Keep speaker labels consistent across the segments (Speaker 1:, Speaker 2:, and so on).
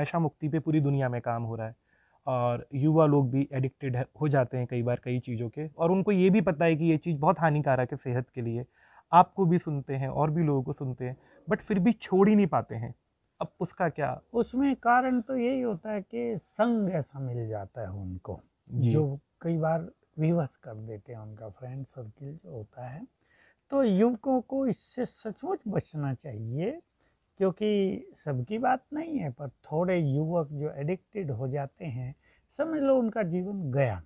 Speaker 1: नशा मुक्ति पे पूरी दुनिया में काम हो रहा है और युवा लोग भी एडिक्टेड हो जाते हैं कई बार कई चीज़ों के और उनको ये भी पता है कि ये चीज़ बहुत हानिकारक है सेहत के लिए आपको भी सुनते हैं और भी लोगों को सुनते हैं बट फिर भी छोड़ ही नहीं पाते हैं अब उसका क्या
Speaker 2: उसमें कारण तो यही होता है कि संग ऐसा मिल जाता है उनको जो कई बार विवश कर देते हैं उनका फ्रेंड सर्किल जो होता है तो युवकों को इससे सचमुच बचना चाहिए क्योंकि सबकी बात नहीं है पर थोड़े युवक जो एडिक्टेड हो जाते हैं समझ लो उनका जीवन गया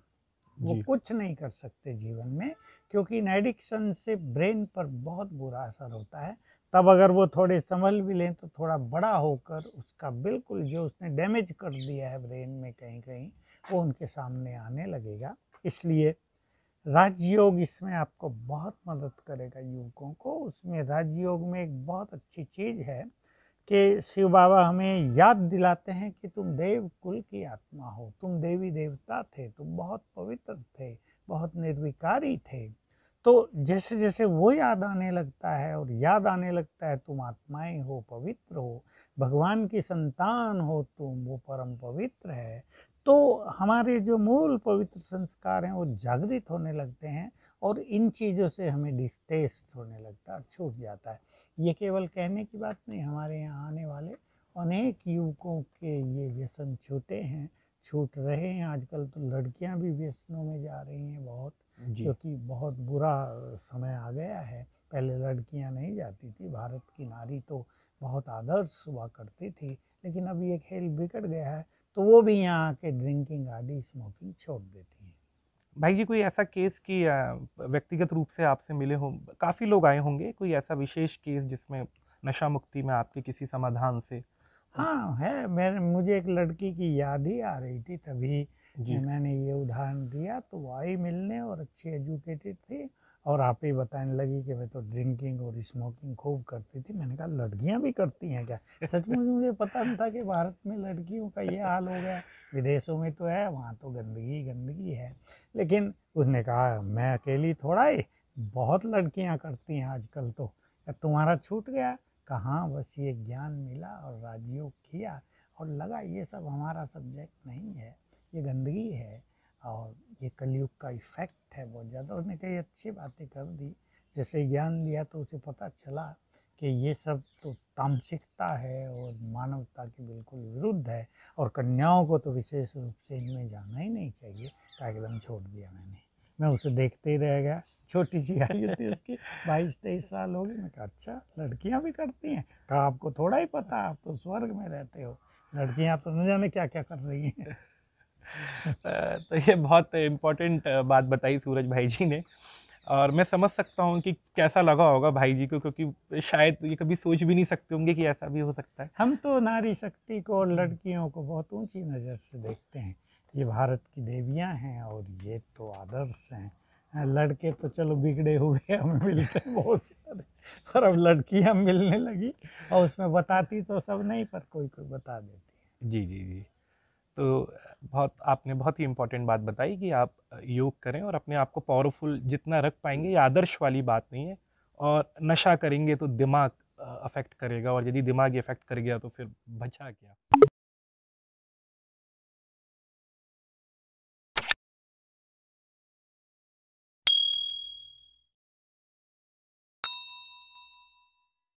Speaker 2: वो कुछ नहीं कर सकते जीवन में क्योंकि इन एडिक्शन से ब्रेन पर बहुत बुरा असर होता है तब अगर वो थोड़े संभल भी लें तो थोड़ा बड़ा होकर उसका बिल्कुल जो उसने डैमेज कर दिया है ब्रेन में कहीं कहीं वो उनके सामने आने लगेगा इसलिए राजयोग इसमें आपको बहुत मदद करेगा युवकों को उसमें राजयोग में एक बहुत अच्छी चीज़ है कि शिव बाबा हमें याद दिलाते हैं कि तुम देव कुल की आत्मा हो तुम देवी देवता थे तुम बहुत पवित्र थे बहुत निर्विकारी थे तो जैसे जैसे वो याद आने लगता है और याद आने लगता है तुम आत्माएं हो पवित्र हो भगवान की संतान हो तुम वो परम पवित्र है तो हमारे जो मूल पवित्र संस्कार हैं वो जागृत होने लगते हैं और इन चीज़ों से हमें डिस्टेस्ट होने लगता है छूट जाता है ये केवल कहने की बात नहीं हमारे यहाँ आने वाले अनेक युवकों के ये व्यसन छूटे हैं छूट रहे हैं आजकल तो लड़कियां भी व्यसनों में जा रही हैं बहुत क्योंकि बहुत बुरा समय आ गया है पहले लड़कियां नहीं जाती थी भारत की नारी तो बहुत आदर्श हुआ करती थी लेकिन अब ये खेल बिगड़ गया है
Speaker 1: तो वो भी यहाँ के ड्रिंकिंग आदि स्मोकिंग छोड़ देती भाई जी कोई ऐसा केस कि व्यक्तिगत रूप से आपसे मिले हों काफ़ी लोग आए होंगे कोई ऐसा विशेष केस जिसमें नशा मुक्ति में आपके किसी समाधान से
Speaker 2: हाँ है मेरे मुझे एक लड़की की याद ही आ रही थी तभी मैंने ये उदाहरण दिया तो वो आई मिलने और अच्छी एजुकेटेड थी और आप ही बताने लगी कि मैं तो ड्रिंकिंग और स्मोकिंग खूब करती थी मैंने कहा लड़कियां भी करती हैं क्या सचमुच मुझे पता नहीं था कि भारत में लड़कियों का ये हाल हो गया विदेशों में तो है वहाँ तो गंदगी गंदगी है लेकिन उसने कहा मैं अकेली थोड़ा ही बहुत लड़कियाँ करती हैं आजकल तो तुम्हारा छूट गया कहाँ बस ये ज्ञान मिला और राजयोग किया और लगा ये सब हमारा सब्जेक्ट नहीं है ये गंदगी है और ये कलयुग का इफेक्ट है बहुत ज़्यादा उसने कई अच्छी बातें कर दी जैसे ज्ञान लिया तो उसे पता चला कि ये सब तो तामसिकता है और मानवता के बिल्कुल विरुद्ध है और कन्याओं को तो विशेष रूप से इनमें जाना ही नहीं चाहिए का एकदम छोड़ दिया मैंने मैं उसे देखते ही रह गया छोटी सी आयु थी उसकी बाईस तेईस साल हो मैं कहा अच्छा लड़कियां भी करती हैं कहा आपको थोड़ा ही पता आप तो स्वर्ग में रहते हो लड़कियां तो न जाने क्या क्या कर रही हैं
Speaker 1: तो ये बहुत इम्पोर्टेंट बात बताई सूरज भाई जी ने और मैं समझ सकता हूँ कि कैसा लगा होगा भाई जी को क्योंकि शायद ये कभी सोच भी नहीं सकते होंगे कि ऐसा भी हो सकता है
Speaker 2: हम तो नारी शक्ति को और लड़कियों को बहुत ऊंची नज़र से देखते हैं
Speaker 1: ये भारत की देवियाँ
Speaker 2: हैं और ये तो आदर्श हैं लड़के तो चलो बिगड़े हुए हम मिलते हैं बहुत सारे पर अब लड़कियाँ मिलने लगी और उसमें बताती तो सब नहीं पर कोई कोई बता
Speaker 1: देती है जी जी जी तो बहुत आपने बहुत ही इम्पोर्टेंट बात बताई कि आप योग करें और अपने आप को पावरफुल जितना रख पाएंगे ये आदर्श वाली बात नहीं है और नशा करेंगे तो दिमाग अफेक्ट करेगा और यदि दिमाग इफेक्ट कर गया तो फिर बचा क्या